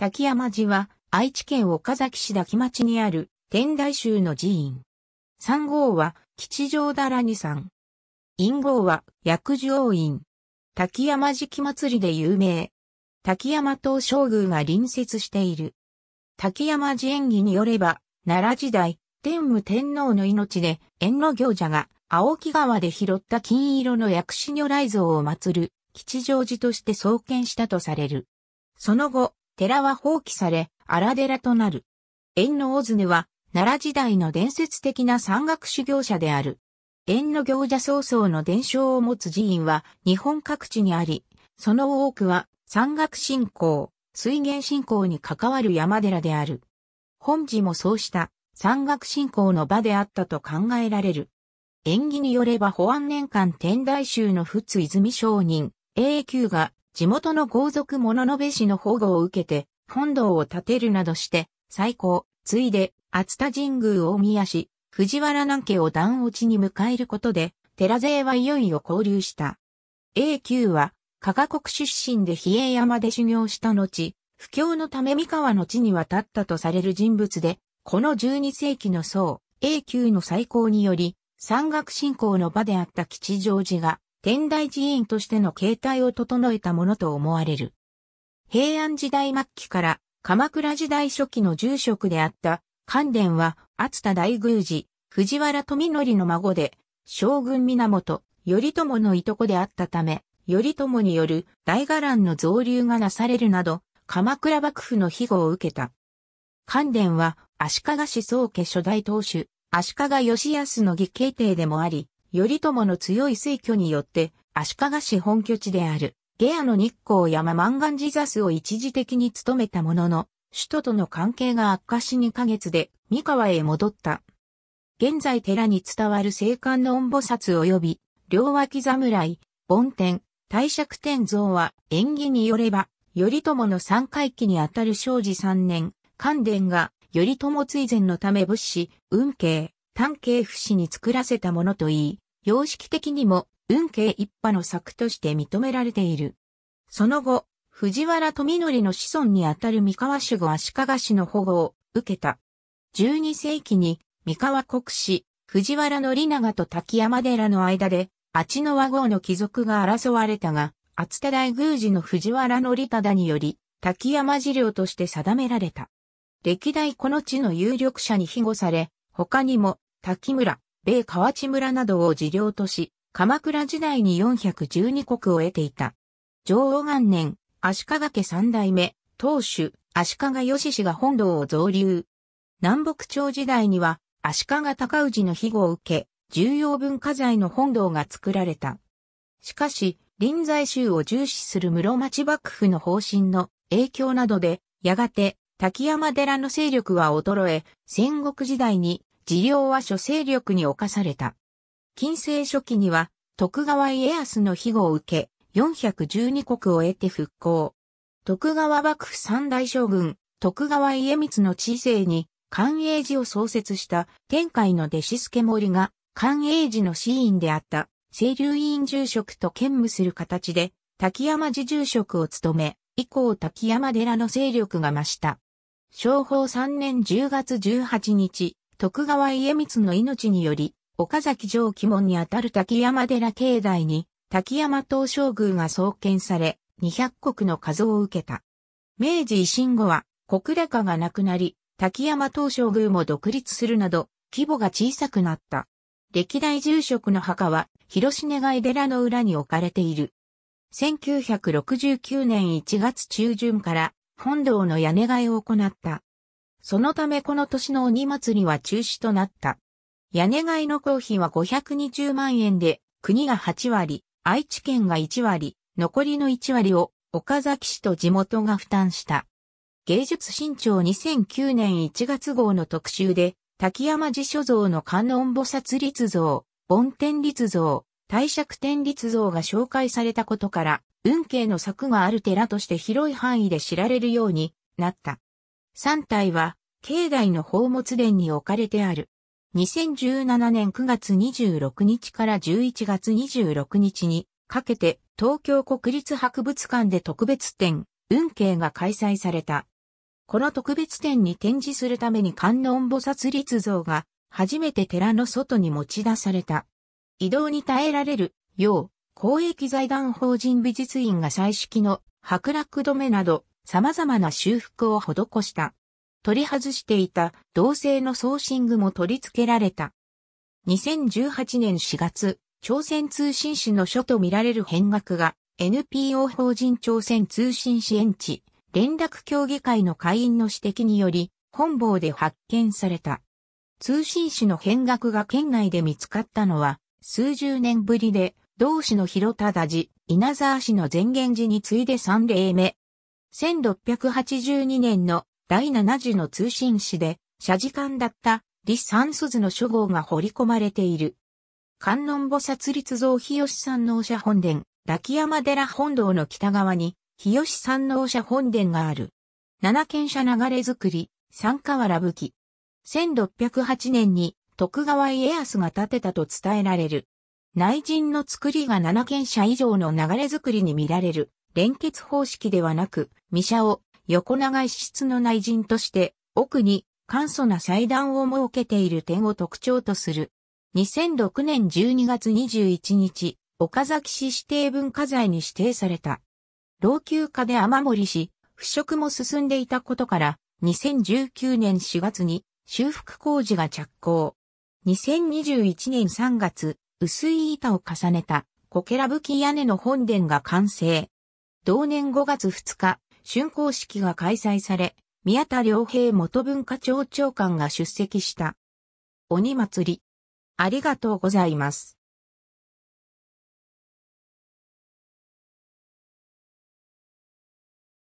滝山寺は、愛知県岡崎市滝町にある、天台宗の寺院。三号は、吉祥寺にん。陰号は、薬王院。滝山寺木祭りで有名。滝山東照宮が隣接している。滝山寺演技によれば、奈良時代、天武天皇の命で、縁の行者が、青木川で拾った金色の薬師如来像を祀る、吉祥寺として創建したとされる。その後、寺は放棄され、荒寺となる。縁の大常は、奈良時代の伝説的な山岳修行者である。縁の行者曹操の伝承を持つ寺院は日本各地にあり、その多くは山岳信仰、水源信仰に関わる山寺である。本寺もそうした山岳信仰の場であったと考えられる。縁起によれば保安年間天台宗の仏泉商人、永久が地元の豪族物部氏の保護を受けて、本堂を建てるなどして、最高、ついで、熱田神宮大宮市、藤原南家を段落ちに迎えることで、寺勢はいよいよ交流した。A 級は、加賀国出身で比叡山で修行した後、不況のため三河の地に渡ったとされる人物で、この12世紀の僧、A 級の最高により、山岳信仰の場であった吉祥寺が、天台寺院としての形態を整えたものと思われる。平安時代末期から鎌倉時代初期の住職であった関殿は厚田大宮寺、藤原富則の孫で、将軍源、頼朝のいとこであったため、頼朝による大伽藍の造流がなされるなど、鎌倉幕府の庇護を受けた。関殿は足利市宗家初代当主、足利義康の義兄弟でもあり、頼朝の強い推挙によって、足利市本拠地である、下野の日光山万願寺座スを一時的に務めたものの、首都との関係が悪化し2ヶ月で、三河へ戻った。現在寺に伝わる聖観の御菩薩及び、両脇侍、梵天、大釈天像は、縁起によれば、頼朝の三回忌にあたる正治三年、関伝が、頼朝追善のため物資、運慶、探慶不死に作らせたものといい、様式的にも、運慶一派の作として認められている。その後、藤原富則の子孫にあたる三河守護足利氏の保護を受けた。12世紀に三河国史、藤原則長と滝山寺の間で、あちの和合の貴族が争われたが、厚田大宮寺の藤原則忠により、滝山寺領として定められた。歴代この地の有力者に庇護され、他にも、滝村、米河内村などを事領とし、鎌倉時代に412国を得ていた。上王元年、足利家三代目、当主、足利義氏が本堂を造立。南北朝時代には、足利高氏の庇護を受け、重要文化財の本堂が作られた。しかし、臨済宗を重視する室町幕府の方針の影響などで、やがて、滝山寺の勢力は衰え、戦国時代に事業は諸勢力に侵された。近世初期には、徳川家康の庇護を受け、412国を得て復興。徳川幕府三大将軍、徳川家光の知性に、寛永寺を創設した天海の弟子助森が、寛永寺の死因であった、清流院住職と兼務する形で、滝山寺住職を務め、以降滝山寺の勢力が増した。昭法3年10月18日、徳川家光の命により、岡崎城鬼門にあたる滝山寺境内に、滝山東照宮が創建され、200国の数を受けた。明治維新後は、国高がなくなり、滝山東照宮も独立するなど、規模が小さくなった。歴代住職の墓は、広重が寺の裏に置かれている。1969年1月中旬から、本堂の屋根替えを行ったそのためこの年の鬼祭りは中止となった。屋根いの公費は520万円で、国が8割、愛知県が1割、残りの1割を岡崎市と地元が負担した。芸術新潮2009年1月号の特集で、滝山寺所蔵の観音菩薩立像、梵天立像、大釈天立像が紹介されたことから、運慶の作がある寺として広い範囲で知られるようになった。三体は、境内の宝物殿に置かれてある。2017年9月26日から11月26日にかけて東京国立博物館で特別展、運慶が開催された。この特別展に展示するために観音菩薩立像が初めて寺の外に持ち出された。移動に耐えられるよう、公益財団法人美術院が彩色の白楽止めなど様々な修復を施した。取り外していた銅製のソーシングも取り付けられた。2018年4月、朝鮮通信誌の書とみられる変額が NPO 法人朝鮮通信支援地連絡協議会の会員の指摘により本坊で発見された。通信誌の変額が県内で見つかったのは数十年ぶりで同市の広忠寺、稲沢市の前言寺に次いで3例目、1682年の第7次の通信誌で、社時間だった李三鈴の書号が彫り込まれている。観音菩薩立像日吉山王社本殿、滝山寺本堂の北側に、日吉山王社本殿がある。七軒社流れ作り、三河原武器。1608年に徳川家康が建てたと伝えられる。内陣の作りが七軒社以上の流れ作りに見られる。連結方式ではなく、三車を横長い質の内陣として奥に簡素な祭壇を設けている点を特徴とする。2006年12月21日、岡崎市指定文化財に指定された。老朽化で雨漏りし、腐食も進んでいたことから、2019年4月に修復工事が着工。2021年3月、薄い板を重ねた、こけらぶき屋根の本殿が完成。同年5月2日、竣工式が開催され、宮田良平元文化庁長官が出席した。鬼祭り。ありがとうございます。